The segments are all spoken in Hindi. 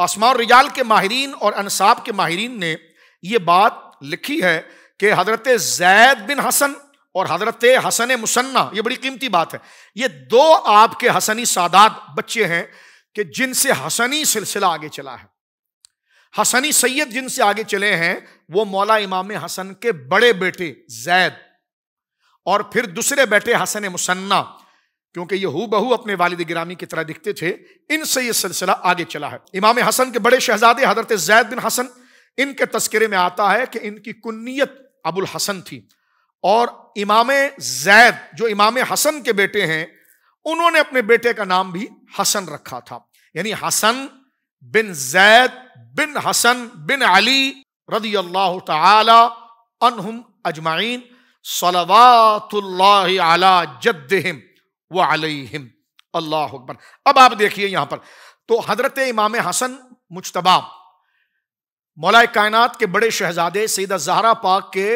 आसमा रिजाल के माहरीन और अनसाब के माहरीन ने यह बात लिखी है कि हज़रत जैद बिन हसन और हज़रत हसन मुसन्ना ये बड़ी कीमती बात है ये दो आपके हसनी सादात बच्चे हैं कि जिनसे हसनी सिलसिला आगे चला है हसनी सैयद जिनसे आगे चले हैं वो मौला इमाम हसन के बड़े बेटे जैद और फिर दूसरे बेटे हसन मुसन्ना क्योंकि ये हु बहू अपने वालिद गिरामी की तरह दिखते थे इनसे ये सिलसिला आगे चला है इमाम हसन के बड़े शहजादे हजरत जैद बिन हसन इनके तस्करे में आता है कि इनकी कुन्नीत अबुल हसन थी और इमाम जैद जो इमाम हसन के बेटे हैं उन्होंने अपने बेटे का नाम भी हसन रखा था यानी हसन बिन जैद बिन हसन बिन अली रदी अल्लाह तुम अजमाइन सलवा जद्दहिम व अलहिम अल्लाह अकबर अब आप देखिए यहां पर तो हजरत इमाम हसन मुशतबा मौलाए कायनात के बड़े शहजादे सईदा जहरा पाक के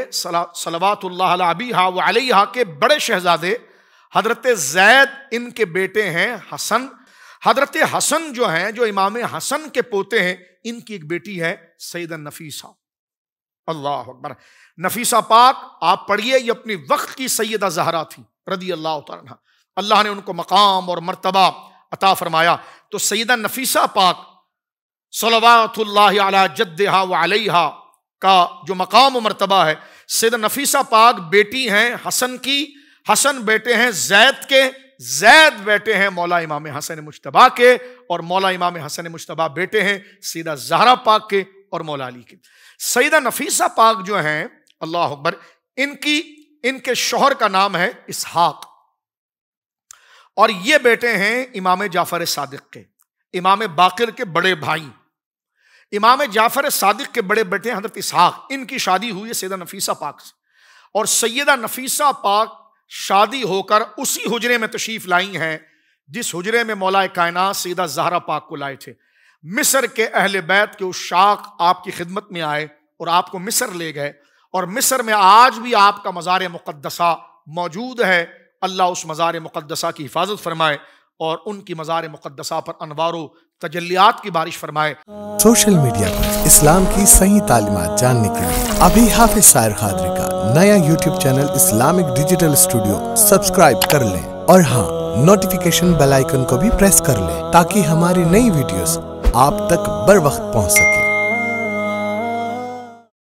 सलावातल्लाबीहा व अलहा के बड़े शहजादे हजरत जैद इनके बेटे हैं हसन हजरत हसन जो हैं जो इमाम हसन के पोते हैं इनकी एक बेटी है सैद नफीसा अल्लाह अकबर नफीसा पाक आप पढ़िए ये अपनी वक्त की सैदा जहरा थी रदी अल्लाह तला अल्लाह ने उनको मकाम और मरतबा अता फरमाया तो सैदा नफीसा पाक सलवातल्ला जद्दहा वालहा का जो मकाम और मरतबा है सैदा नफीसा पाक बेटी हैं हसन की हसन बेटे हैं जैद के जैद बेटे हैं मौला इमाम हसन मुशतबा के और मौला इमाम हसन मुशतबा बेटे हैं सीधा जहरा पाक के और मौला अली के सईदा नफीसा पाक जो हैं अल्लाह अकबर इनकी इनके शोहर का नाम है इसहाक और ये बेटे हैं इमाम जाफ़र सादिक के इमाम बाकर के बड़े भाई इमाम जाफ़र सादिक के बड़े बेटे हजरत इसहाक इनकी शादी हुई है सैदा नफीसा पाक से और सैदा नफीसा पाक शादी होकर उसी हुजरे में तशरीफ़ लाई हैं जिस हुजरे में मौलाए कायनात सैदा जहरा पाक को लाए थे मिस्र के अहल बैत के उस शाख आपकी खिदमत में आए और आपको मिस्र ले गए और मिस्र में आज भी आपका मज़ार मुक़दसा मौजूद है अल्लाह उस मज़ार मुक़दसा की हिफाजत फरमाए और उनकी मज़ार मुक़दसा पर अनवारों तजलियात की बारिश फरमाए सोशल मीडिया पर इस्लाम की सही तालीमत जानने के लिए अभी हाफिज सायर खादरी का नया YouTube channel Islamic digital studio subscribe कर ले और हाँ नोटिफिकेशन बेल आइकन को भी प्रेस कर ले ताकि हमारी नई वीडियोस आप तक बर वक्त पहुंच सके